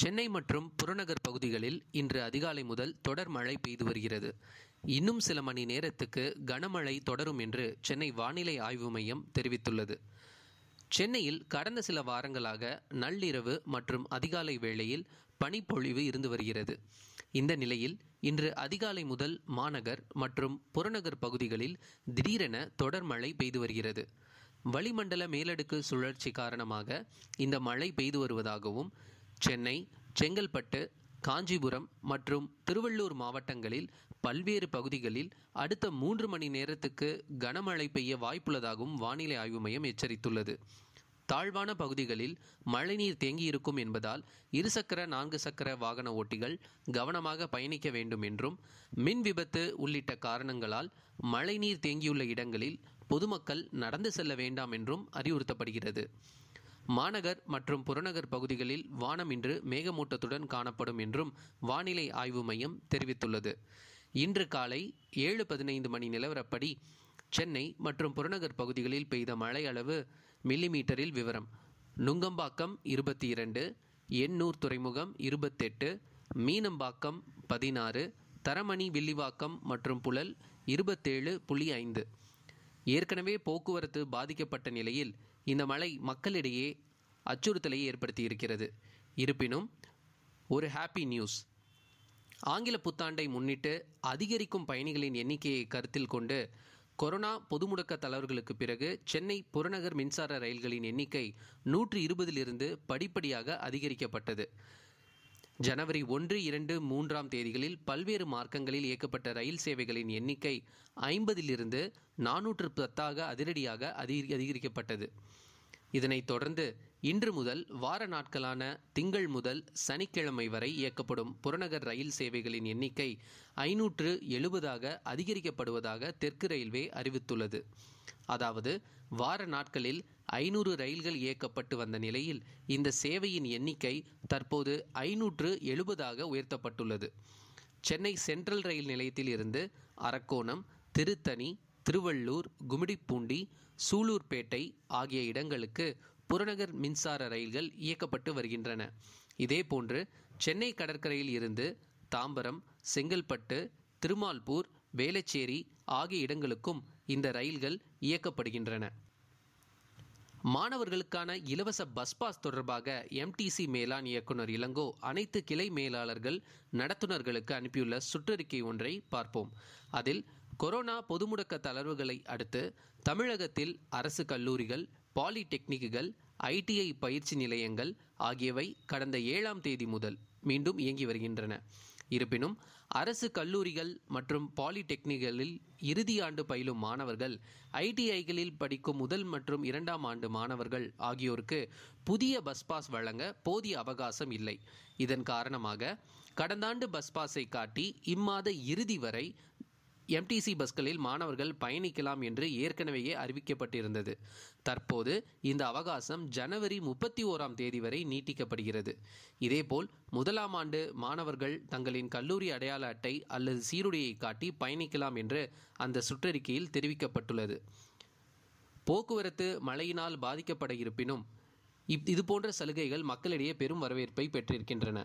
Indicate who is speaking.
Speaker 1: சென்னை மற்றும் புறநகர் பகுதிகளில் இன்று அதிகாலை முதல் தொடர் மழை பெய்து வருகிறது இன்னும் சில மணி நேரத்துக்கு கனமழை தொடரும் என்று சென்னை வானிலை ஆய்வு மையம் தெரிவித்துள்ளது சென்னையில் கடந்த சில வாரங்களாக நள்ளிரவு மற்றும் அதிகாலை வேளையில் பனிப்பொழிவு இருந்து வருகிறது இந்த நிலையில் இன்று அதிகாலை முதல் மாநகர் மற்றும் புறநகர் பகுதிகளில் திடீரென தொடர் மழை பெய்து வருகிறது வளிமண்டல மேலடுக்கு சுழற்சி காரணமாக இந்த மழை பெய்து வருவதாகவும் சென்னை செங்கல்பட்டு காஞ்சிபுரம் மற்றும் திருவள்ளூர் மாவட்டங்களில் பல்வேறு பகுதிகளில் அடுத்த மூன்று மணி நேரத்துக்கு கனமழை பெய்ய வாய்ப்புள்ளதாகவும் வானிலை ஆய்வு மையம் எச்சரித்துள்ளது தாழ்வான பகுதிகளில் மழைநீர் தேங்கியிருக்கும் என்பதால் இருசக்கர நான்கு சக்கர வாகன ஓட்டிகள் கவனமாக பயணிக்க வேண்டும் என்றும் மின் விபத்து உள்ளிட்ட காரணங்களால் மழைநீர் தேங்கியுள்ள இடங்களில் பொதுமக்கள் நடந்து செல்ல வேண்டாம் என்றும் அறிவுறுத்தப்படுகிறது மாநகர் மற்றும் புறநகர் பகுதிகளில் வானம் இன்று மேகமூட்டத்துடன் காணப்படும் என்றும் வானிலை ஆய்வு மையம் தெரிவித்துள்ளது இன்று காலை ஏழு பதினைந்து மணி நிலவரப்படி சென்னை மற்றும் புறநகர் பகுதிகளில் பெய்த மழை அளவு மில்லிமீட்டரில் விவரம் நுங்கம்பாக்கம் இருபத்தி இரண்டு எண்ணூர் துறைமுகம் இருபத்தெட்டு மீனம்பாக்கம் பதினாறு தரமணி வில்லிவாக்கம் மற்றும் புழல் இருபத்தேழு புள்ளி ஐந்து ஏற்கனவே போக்குவரத்து பாதிக்கப்பட்ட நிலையில் இந்த மழை மக்களிடையே அச்சுறுத்தலை ஏற்படுத்தி இருக்கிறது இருப்பினும் ஒரு ஹாப்பி நியூஸ் ஆங்கில புத்தாண்டை முன்னிட்டு அதிகரிக்கும் பயணிகளின் எண்ணிக்கையை கருத்தில் கொண்டு கொரோனா பொது முடக்க தளர்வுகளுக்கு பிறகு சென்னை புறநகர் மின்சார ரயில்களின் எண்ணிக்கை நூற்றி இருபதிலிருந்து படிப்படியாக அதிகரிக்கப்பட்டது ஜனவரி ஒன்று இரண்டு மூன்றாம் தேதிகளில் பல்வேறு மார்க்கங்களில் இயக்கப்பட்ட ரயில் சேவைகளின் எண்ணிக்கை ஐம்பதிலிருந்து நானூற்று பத்தாக அதிரடியாக அதிகரிக்கப்பட்டது இதனைத் தொடர்ந்து இன்று முதல் வார நாட்களான திங்கள் முதல் சனிக்கிழமை வரை இயக்கப்படும் புறநகர் ரயில் சேவைகளின் எண்ணிக்கை ஐநூற்று எழுபதாக அதிகரிக்கப்படுவதாக தெற்கு ரயில்வே அறிவித்துள்ளது அதாவது வார நாட்களில் ஐநூறு ரயில்கள் இயக்கப்பட்டு வந்த நிலையில் இந்த சேவையின் எண்ணிக்கை தற்போது ஐநூற்று எழுபதாக உயர்த்தப்பட்டுள்ளது சென்னை சென்ட்ரல் ரயில் நிலையத்தில் இருந்து அரக்கோணம் திருத்தணி திருவள்ளூர் கும்மிடிப்பூண்டி சூலூர்பேட்டை ஆகிய இடங்களுக்கு புறநகர் மின்சார ரயில்கள் இயக்கப்பட்டு வருகின்றன இதேபோன்று சென்னை கடற்கரையில் இருந்து தாம்பரம் செங்கல்பட்டு திருமால்பூர் வேளச்சேரி ஆகிய இடங்களுக்கும் இந்த ரயில்கள் இயக்கப்படுகின்றன மாணவர்களுக்கான இலவச பஸ் பாஸ் தொடர்பாக எம்டிசி மேலாண் இயக்குனர் இளங்கோ அனைத்து கிளை மேலாளர்கள் நடத்துனர்களுக்கு அனுப்பியுள்ள சுற்றறிக்கை ஒன்றை பார்ப்போம் அதில் கொரோனா பொது முடக்க தளர்வுகளை அடுத்து தமிழகத்தில் அரசு கல்லூரிகள் பாலிடெக்னிக்குகள் ஐடிஐ பயிற்சி நிலையங்கள் ஆகியவை கடந்த ஏழாம் தேதி முதல் மீண்டும் இயங்கி வருகின்றன இருப்பினும் அரசு கல்லூரிகள் மற்றும் பாலிடெக்னிக்கலில் இறுதி ஆண்டு பயிலும் மாணவர்கள் ஐடிஐகளில் படிக்கும் முதல் மற்றும் இரண்டாம் ஆண்டு மாணவர்கள் ஆகியோருக்கு புதிய பஸ் பாஸ் வழங்க போதிய அவகாசம் இல்லை இதன் காரணமாக கடந்த ஆண்டு பஸ் பாஸை காட்டி இம்மாத இறுதி வரை எம்டிசி பஸ்களில் மாணவர்கள் பயணிக்கலாம் என்று ஏற்கனவே அறிவிக்கப்பட்டிருந்தது தற்போது இந்த அவகாசம் ஜனவரி முப்பத்தி ஓராம் தேதி வரை நீட்டிக்கப்படுகிறது இதேபோல் முதலாம் ஆண்டு மாணவர்கள் தங்களின் கல்லூரி அடையாள அட்டை அல்லது சீருடையை காட்டி பயணிக்கலாம் என்று அந்த சுற்றறிக்கையில் தெரிவிக்கப்பட்டுள்ளது போக்குவரத்து மழையினால் பாதிக்கப்பட இருப்பினும் இப் இது போன்ற சலுகைகள் மக்களிடையே பெரும் வரவேற்பை பெற்றிருக்கின்றன